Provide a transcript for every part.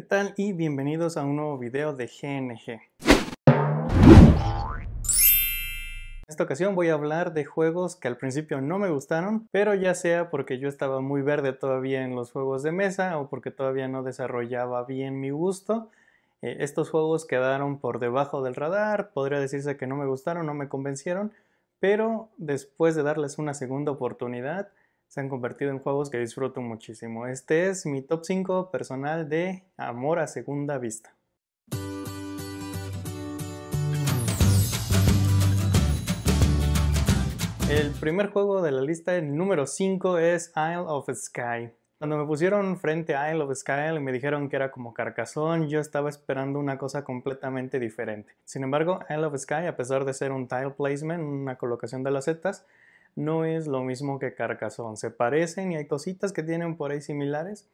¿Qué tal? Y bienvenidos a un nuevo video de GNG. En esta ocasión voy a hablar de juegos que al principio no me gustaron, pero ya sea porque yo estaba muy verde todavía en los juegos de mesa o porque todavía no desarrollaba bien mi gusto, eh, estos juegos quedaron por debajo del radar, podría decirse que no me gustaron, no me convencieron, pero después de darles una segunda oportunidad, se han convertido en juegos que disfruto muchísimo. Este es mi top 5 personal de Amor a Segunda Vista. El primer juego de la lista, el número 5, es Isle of Sky. Cuando me pusieron frente a Isle of Sky y me dijeron que era como carcasón yo estaba esperando una cosa completamente diferente. Sin embargo, Isle of Sky, a pesar de ser un tile placement, una colocación de las setas, no es lo mismo que Carcassonne. Se parecen y hay cositas que tienen por ahí similares,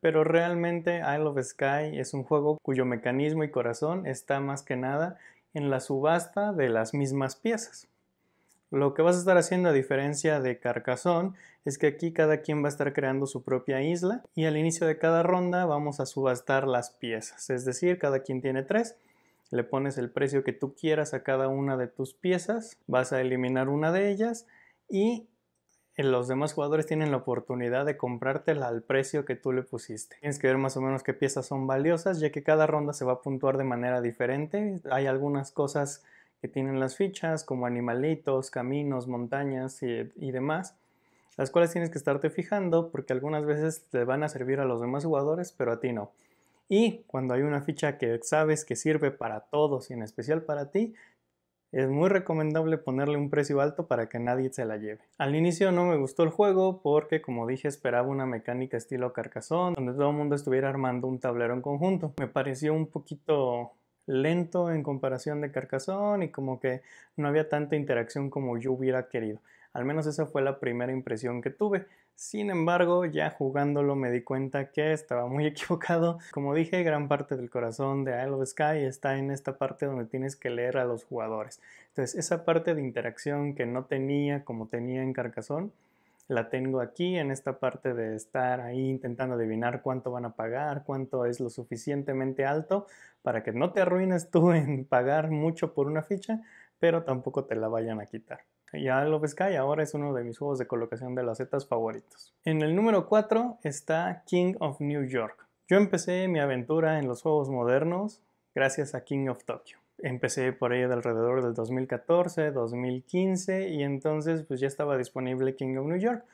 pero realmente Isle of Sky es un juego cuyo mecanismo y corazón está más que nada en la subasta de las mismas piezas. Lo que vas a estar haciendo a diferencia de Carcassonne es que aquí cada quien va a estar creando su propia isla y al inicio de cada ronda vamos a subastar las piezas, es decir, cada quien tiene tres, le pones el precio que tú quieras a cada una de tus piezas, vas a eliminar una de ellas y los demás jugadores tienen la oportunidad de comprártela al precio que tú le pusiste. Tienes que ver más o menos qué piezas son valiosas, ya que cada ronda se va a puntuar de manera diferente. Hay algunas cosas que tienen las fichas, como animalitos, caminos, montañas y, y demás, las cuales tienes que estarte fijando porque algunas veces te van a servir a los demás jugadores, pero a ti no. Y cuando hay una ficha que sabes que sirve para todos y en especial para ti, es muy recomendable ponerle un precio alto para que nadie se la lleve. Al inicio no me gustó el juego porque como dije esperaba una mecánica estilo carcazón donde todo el mundo estuviera armando un tablero en conjunto. Me pareció un poquito lento en comparación de carcasón y como que no había tanta interacción como yo hubiera querido. Al menos esa fue la primera impresión que tuve. Sin embargo, ya jugándolo me di cuenta que estaba muy equivocado. Como dije, gran parte del corazón de Isle of Sky está en esta parte donde tienes que leer a los jugadores. Entonces, esa parte de interacción que no tenía como tenía en Carcassonne, la tengo aquí en esta parte de estar ahí intentando adivinar cuánto van a pagar, cuánto es lo suficientemente alto para que no te arruines tú en pagar mucho por una ficha, pero tampoco te la vayan a quitar ya lo ves y ahora es uno de mis juegos de colocación de las setas favoritos. En el número 4 está King of New York. Yo empecé mi aventura en los juegos modernos gracias a King of Tokyo. Empecé por ahí de alrededor del 2014, 2015 y entonces pues ya estaba disponible King of New York,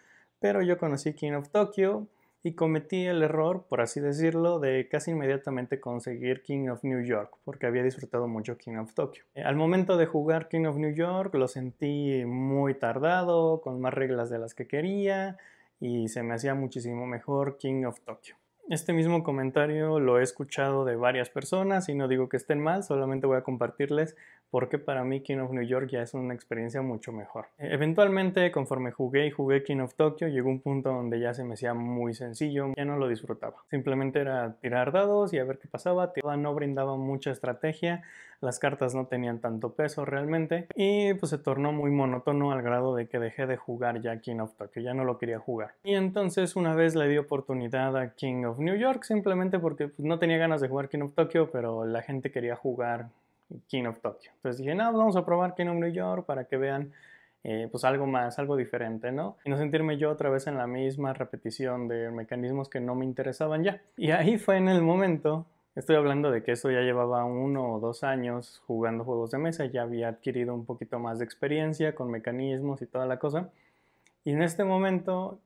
pero yo conocí King of Tokyo y cometí el error, por así decirlo, de casi inmediatamente conseguir King of New York, porque había disfrutado mucho King of Tokyo. Eh, al momento de jugar King of New York lo sentí muy tardado, con más reglas de las que quería, y se me hacía muchísimo mejor King of Tokyo. Este mismo comentario lo he escuchado de varias personas y no digo que estén mal, solamente voy a compartirles porque para mí King of New York ya es una experiencia mucho mejor. Eventualmente, conforme jugué y jugué King of Tokyo, llegó un punto donde ya se me hacía muy sencillo, ya no lo disfrutaba. Simplemente era tirar dados y a ver qué pasaba, no brindaba mucha estrategia, las cartas no tenían tanto peso realmente y pues se tornó muy monótono al grado de que dejé de jugar ya King of Tokyo, ya no lo quería jugar. Y entonces una vez le di oportunidad a King of New York simplemente porque pues, no tenía ganas de jugar King of Tokyo, pero la gente quería jugar King of Tokyo. Entonces dije, no, vamos a probar King of New York para que vean eh, pues algo más, algo diferente, ¿no? Y no sentirme yo otra vez en la misma repetición de mecanismos que no me interesaban ya. Y ahí fue en el momento Estoy hablando de que eso ya llevaba uno o dos años jugando juegos de mesa, ya había adquirido un poquito más de experiencia con mecanismos y toda la cosa. Y en este momento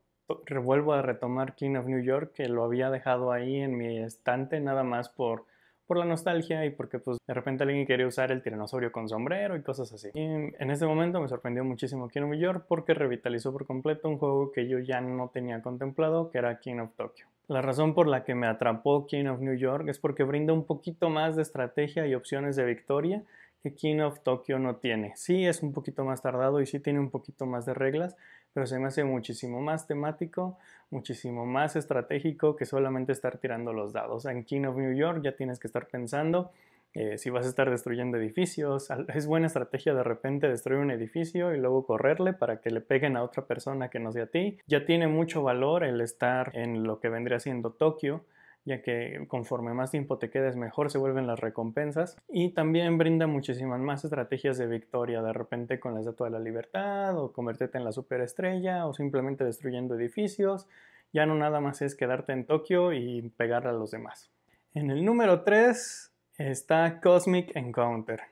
vuelvo a retomar King of New York, que lo había dejado ahí en mi estante nada más por por la nostalgia y porque pues de repente alguien quería usar el tiranosaurio con sombrero y cosas así. Y en ese momento me sorprendió muchísimo of New York porque revitalizó por completo un juego que yo ya no tenía contemplado, que era King of Tokyo. La razón por la que me atrapó King of New York es porque brinda un poquito más de estrategia y opciones de victoria que King of Tokyo no tiene. Sí es un poquito más tardado y sí tiene un poquito más de reglas, pero se me hace muchísimo más temático, muchísimo más estratégico que solamente estar tirando los dados. En King of New York ya tienes que estar pensando eh, si vas a estar destruyendo edificios. Es buena estrategia de repente destruir un edificio y luego correrle para que le peguen a otra persona que no sea a ti. Ya tiene mucho valor el estar en lo que vendría siendo Tokio ya que conforme más tiempo te quedes mejor se vuelven las recompensas y también brinda muchísimas más estrategias de victoria de repente con la estatua de la libertad o convertirte en la superestrella o simplemente destruyendo edificios ya no nada más es quedarte en Tokio y pegarle a los demás en el número 3 está Cosmic Encounter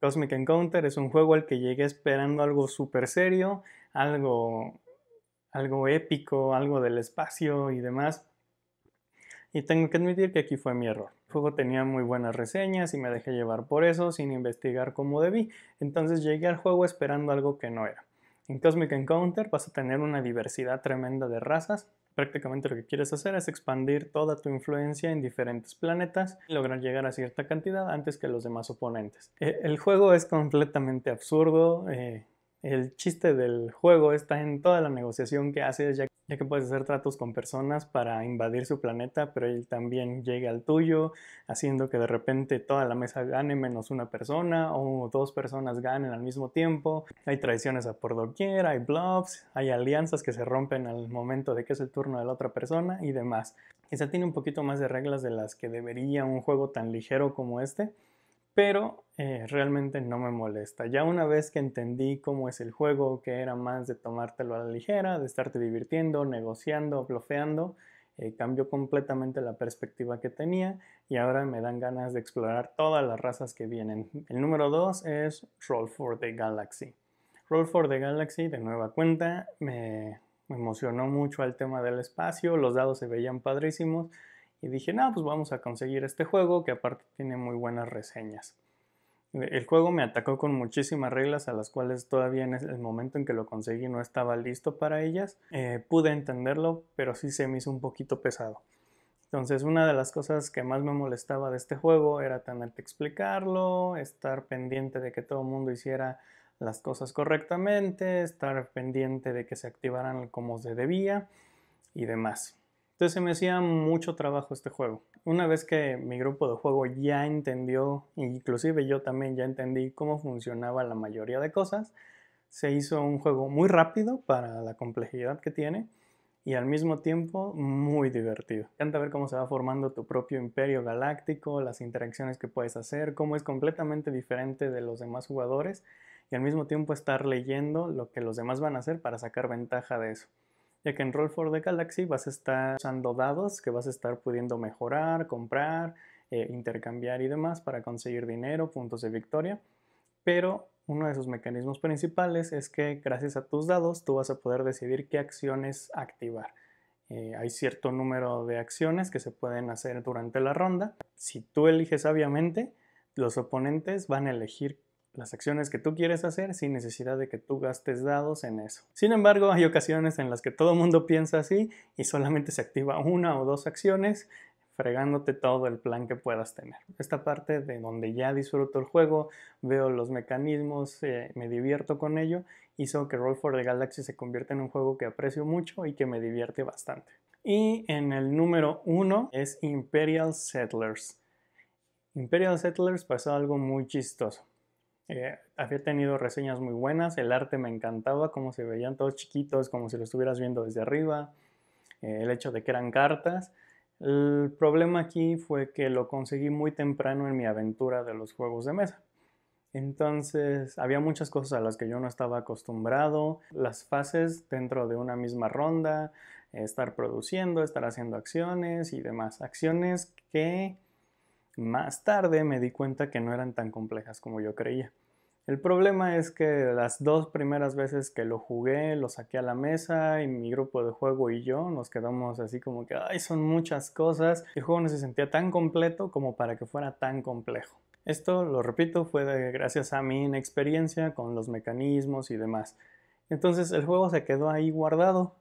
Cosmic Encounter es un juego al que llegué esperando algo súper serio algo algo épico, algo del espacio y demás, y tengo que admitir que aquí fue mi error. El juego tenía muy buenas reseñas y me dejé llevar por eso sin investigar como debí. Entonces llegué al juego esperando algo que no era. En Cosmic Encounter vas a tener una diversidad tremenda de razas. Prácticamente lo que quieres hacer es expandir toda tu influencia en diferentes planetas y lograr llegar a cierta cantidad antes que los demás oponentes. E, el juego es completamente absurdo, eh, el chiste del juego está en toda la negociación que haces, ya, que puedes hacer tratos con personas para invadir su planeta, pero él también llega al tuyo, haciendo que de repente toda la mesa gane menos una persona o dos personas ganen al mismo tiempo. Hay traiciones a por doquier, hay bluffs, hay alianzas que se rompen al momento de que es el turno de la otra persona y demás. Quizá tiene un poquito más de reglas de las que debería un juego tan ligero como este pero eh, realmente no me molesta. Ya una vez que entendí cómo es el juego, que era más de tomártelo a la ligera, de estarte divirtiendo, negociando, blofeando, eh, cambió completamente la perspectiva que tenía y ahora me dan ganas de explorar todas las razas que vienen. El número 2 es Roll for the Galaxy. Roll for the Galaxy, de nueva cuenta, me, me emocionó mucho el tema del espacio, los dados se veían padrísimos y dije, no, pues vamos a conseguir este juego que aparte tiene muy buenas reseñas. Eh, el juego me atacó con muchísimas reglas a las cuales todavía en el momento en que lo conseguí no estaba listo para ellas. Eh, pude entenderlo, pero sí se me hizo un poquito pesado. Entonces una de las cosas que más me molestaba de este juego era tener que explicarlo, estar pendiente de que todo el mundo hiciera las cosas correctamente, estar pendiente de que se activaran como se debía y demás. Entonces se me hacía mucho trabajo este juego. Una vez que mi grupo de juego ya entendió, inclusive yo también ya entendí cómo funcionaba la mayoría de cosas, se hizo un juego muy rápido para la complejidad que tiene y al mismo tiempo muy divertido. Me encanta ver cómo se va formando tu propio imperio galáctico, las interacciones que puedes hacer, cómo es completamente diferente de los demás jugadores y al mismo tiempo estar leyendo lo que los demás van a hacer para sacar ventaja de eso ya que en Roll for the Galaxy vas a estar usando dados que vas a estar pudiendo mejorar, comprar, eh, intercambiar y demás para conseguir dinero, puntos de victoria. Pero uno de sus mecanismos principales es que gracias a tus dados tú vas a poder decidir qué acciones activar. Eh, hay cierto número de acciones que se pueden hacer durante la ronda. Si tú eliges sabiamente, los oponentes van a elegir las acciones que tú quieres hacer sin necesidad de que tú gastes dados en eso. Sin embargo, hay ocasiones en las que todo el mundo piensa así y solamente se activa una o dos acciones fregándote todo el plan que puedas tener. Esta parte de donde ya disfruto el juego, veo los mecanismos, eh, me divierto con ello, hizo que Roll for the Galaxy se convierta en un juego que aprecio mucho y que me divierte bastante. Y en el número uno es Imperial Settlers. Imperial Settlers pasó algo muy chistoso. Eh, había tenido reseñas muy buenas, el arte me encantaba, como se veían todos chiquitos, como si lo estuvieras viendo desde arriba, eh, el hecho de que eran cartas. El problema aquí fue que lo conseguí muy temprano en mi aventura de los juegos de mesa. Entonces había muchas cosas a las que yo no estaba acostumbrado, las fases dentro de una misma ronda, estar produciendo, estar haciendo acciones y demás. Acciones que más tarde me di cuenta que no eran tan complejas como yo creía. El problema es que las dos primeras veces que lo jugué, lo saqué a la mesa y mi grupo de juego y yo nos quedamos así como que, ay, son muchas cosas. El juego no se sentía tan completo como para que fuera tan complejo. Esto, lo repito, fue gracias a mi inexperiencia con los mecanismos y demás. Entonces el juego se quedó ahí guardado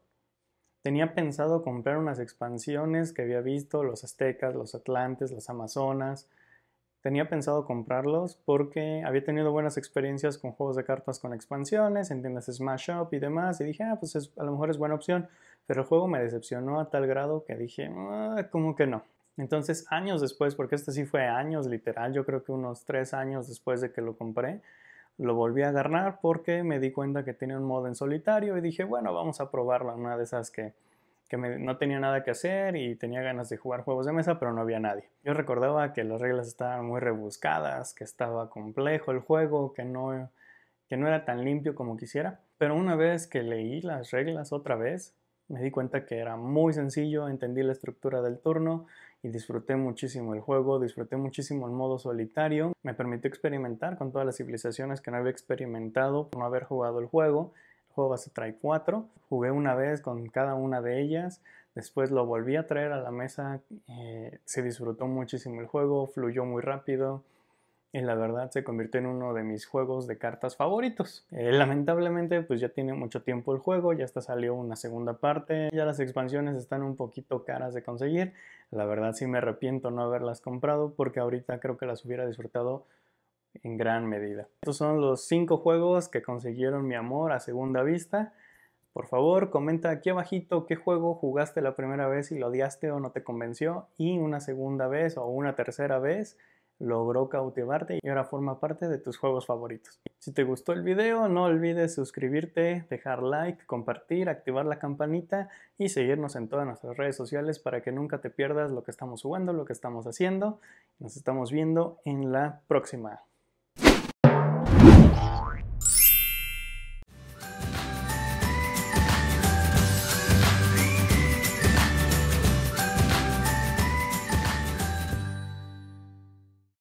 Tenía pensado comprar unas expansiones que había visto, los aztecas, los atlantes, las amazonas. Tenía pensado comprarlos porque había tenido buenas experiencias con juegos de cartas con expansiones, en tiendas Smash Up y demás, y dije, ah, pues a lo mejor es buena opción, pero el juego me decepcionó a tal grado que dije, ah, ¿cómo que no? Entonces, años después, porque este sí fue años literal, yo creo que unos tres años después de que lo compré, lo volví a ganar porque me di cuenta que tenía un modo en solitario y dije, bueno, vamos a probarlo. Una de esas que, no tenía nada que hacer y tenía ganas de jugar juegos de mesa, pero no había nadie. Yo recordaba que las reglas estaban muy rebuscadas, que estaba complejo el juego, que no, que no era tan limpio como quisiera. Pero una vez que leí las reglas otra vez, me di cuenta que era muy sencillo, entendí la estructura del turno y disfruté muchísimo el juego, disfruté muchísimo el modo solitario. Me permitió experimentar con todas las civilizaciones que no había experimentado por no haber jugado el juego. El juego se trae cuatro. Jugué una vez con cada una de ellas. Después lo volví a traer a la mesa. Eh, se disfrutó muchísimo el juego, fluyó muy rápido y la verdad se convirtió en uno de mis juegos de cartas favoritos. Eh, lamentablemente pues ya tiene mucho tiempo el juego, ya está salió una segunda parte, ya las expansiones están un poquito caras de conseguir, la verdad sí me arrepiento no haberlas comprado porque ahorita creo que las hubiera disfrutado en gran medida. Estos son los cinco juegos que consiguieron mi amor a segunda vista. Por favor, comenta aquí abajito qué juego jugaste la primera vez y lo odiaste o no te convenció y una segunda vez o una tercera vez logró cautivarte y ahora forma parte de tus juegos favoritos. Si te gustó el video, no olvides suscribirte, dejar like, compartir, activar la campanita y seguirnos en todas nuestras redes sociales para que nunca te pierdas lo que estamos jugando, lo que estamos haciendo. Nos estamos viendo en la próxima.